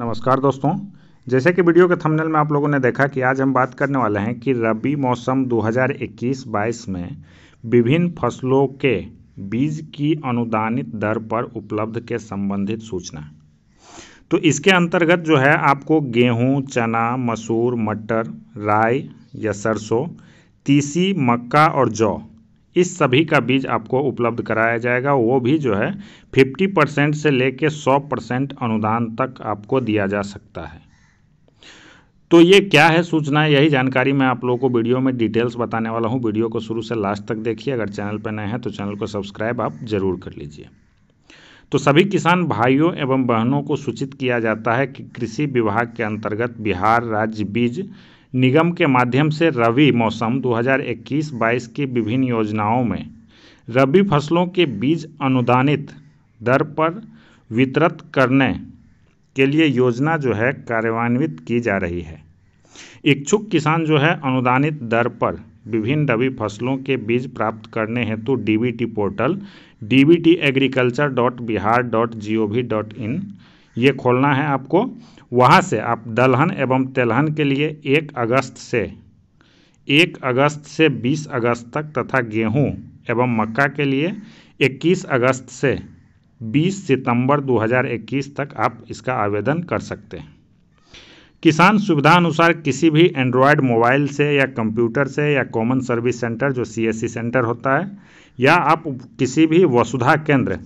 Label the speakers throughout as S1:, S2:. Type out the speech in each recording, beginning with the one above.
S1: नमस्कार दोस्तों जैसे कि वीडियो के थंबनेल में आप लोगों ने देखा कि आज हम बात करने वाले हैं कि रबी मौसम 2021-22 में विभिन्न फसलों के बीज की अनुदानित दर पर उपलब्ध के संबंधित सूचना तो इसके अंतर्गत जो है आपको गेहूं चना मसूर मटर राय या सरसों तीसी मक्का और जौ इस सभी का बीज आपको उपलब्ध कराया जाएगा वो भी जो है 50 परसेंट से लेकर 100 परसेंट अनुदान तक आपको दिया जा सकता है तो ये क्या है सूचना यही जानकारी मैं आप लोगों को वीडियो में डिटेल्स बताने वाला हूँ वीडियो को शुरू से लास्ट तक देखिए अगर चैनल पर नए हैं तो चैनल को सब्सक्राइब आप ज़रूर कर लीजिए तो सभी किसान भाइयों एवं बहनों को सूचित किया जाता है कि कृषि विभाग के अंतर्गत बिहार राज्य बीज निगम के माध्यम से रबी मौसम 2021-22 की विभिन्न योजनाओं में रबी फसलों के बीज अनुदानित दर पर वितरित करने के लिए योजना जो है कार्यान्वित की जा रही है इच्छुक किसान जो है अनुदानित दर पर विभिन्न रबी फसलों के बीज प्राप्त करने हेतु D portal T agriculture dot Bihar dot G O V dot in ये खोलना है आपको वहाँ से आप दलहन एवं तेलहन के लिए एक अगस्त से एक अगस्त से बीस अगस्त तक तथा गेहूँ एवं मक्का के लिए इक्कीस अगस्त से बीस सितंबर 2021 तक आप इसका आवेदन कर सकते हैं किसान सुविधा अनुसार किसी भी एंड्रॉयड मोबाइल से या कंप्यूटर से या कॉमन सर्विस सेंटर जो सीएससी सेंटर होता है या आप किसी भी वसुधा केंद्र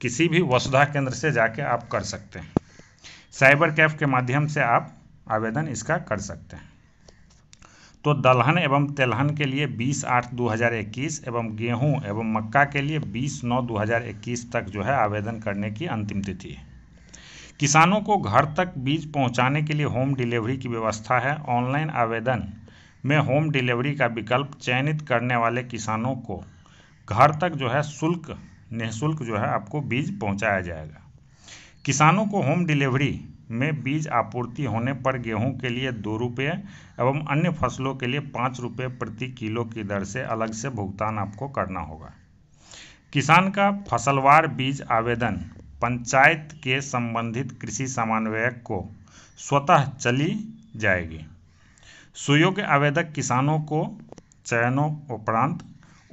S1: किसी भी वसुधा केंद्र से जाके आप कर सकते हैं साइबर कैफ के माध्यम से आप आवेदन इसका कर सकते हैं तो दलहन एवं तेलहन के लिए 20 आठ 2021 एवं गेहूं एवं मक्का के लिए 20 नौ 2021 तक जो है आवेदन करने की अंतिम तिथि है किसानों को घर तक बीज पहुंचाने के लिए होम डिलीवरी की व्यवस्था है ऑनलाइन आवेदन में होम डिलीवरी का विकल्प चयनित करने वाले किसानों को घर तक जो है शुल्क निःशुल्क जो है आपको बीज पहुंचाया जाएगा किसानों को होम डिलीवरी में बीज आपूर्ति होने पर गेहूं के लिए दो रुपये एवं अन्य फसलों के लिए पाँच रुपये प्रति किलो की दर से अलग से भुगतान आपको करना होगा किसान का फसलवार बीज आवेदन पंचायत के संबंधित कृषि समन्वयक को स्वतः चली जाएगी सुयोग्य आवेदक किसानों को चयनों उपरांत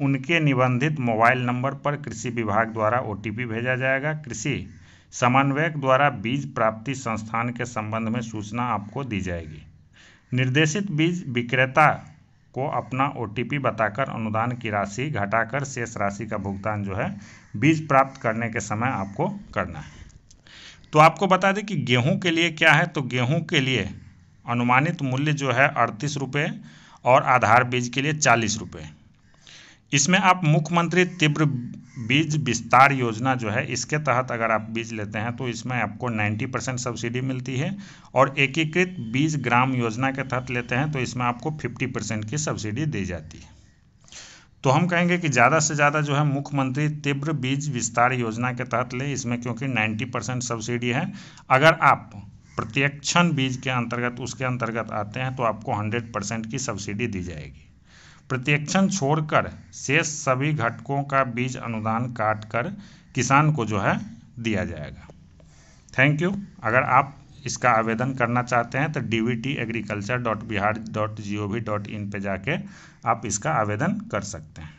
S1: उनके निबंधित मोबाइल नंबर पर कृषि विभाग द्वारा ओ भेजा जाएगा कृषि समन्वयक द्वारा बीज प्राप्ति संस्थान के संबंध में सूचना आपको दी जाएगी निर्देशित बीज विक्रेता को अपना ओ बताकर अनुदान की राशि घटाकर शेष राशि का भुगतान जो है बीज प्राप्त करने के समय आपको करना है तो आपको बता दें कि गेहूं के लिए क्या है तो गेहूं के लिए अनुमानित मूल्य जो है अड़तीस रुपये और आधार बीज के लिए चालीस रुपये इसमें आप मुख्यमंत्री तीव्र बीज विस्तार योजना जो है इसके तहत अगर आप बीज लेते हैं तो इसमें आपको 90 परसेंट सब्सिडी मिलती है और एकीकृत बीज ग्राम योजना के तहत लेते हैं तो इसमें आपको 50 परसेंट की सब्सिडी दी जाती है तो हम कहेंगे कि ज़्यादा से ज़्यादा जो है मुख्यमंत्री तीव्र बीज विस्तार योजना के तहत ले इसमें क्योंकि नाइन्टी परसेंट सब्सिडी है अगर आप प्रत्यक्षण बीज के अंतर्गत उसके अंतर्गत आते हैं तो आपको हंड्रेड परसेंट की सब्सिडी दी जाएगी प्रत्यक्षण छोड़कर शेष सभी घटकों का बीज अनुदान काट कर किसान को जो है दिया जाएगा थैंक यू अगर आप इसका आवेदन करना चाहते हैं तो D V T agriculture dot Bihar dot G O V dot in पर जाके आप इसका आवेदन कर सकते हैं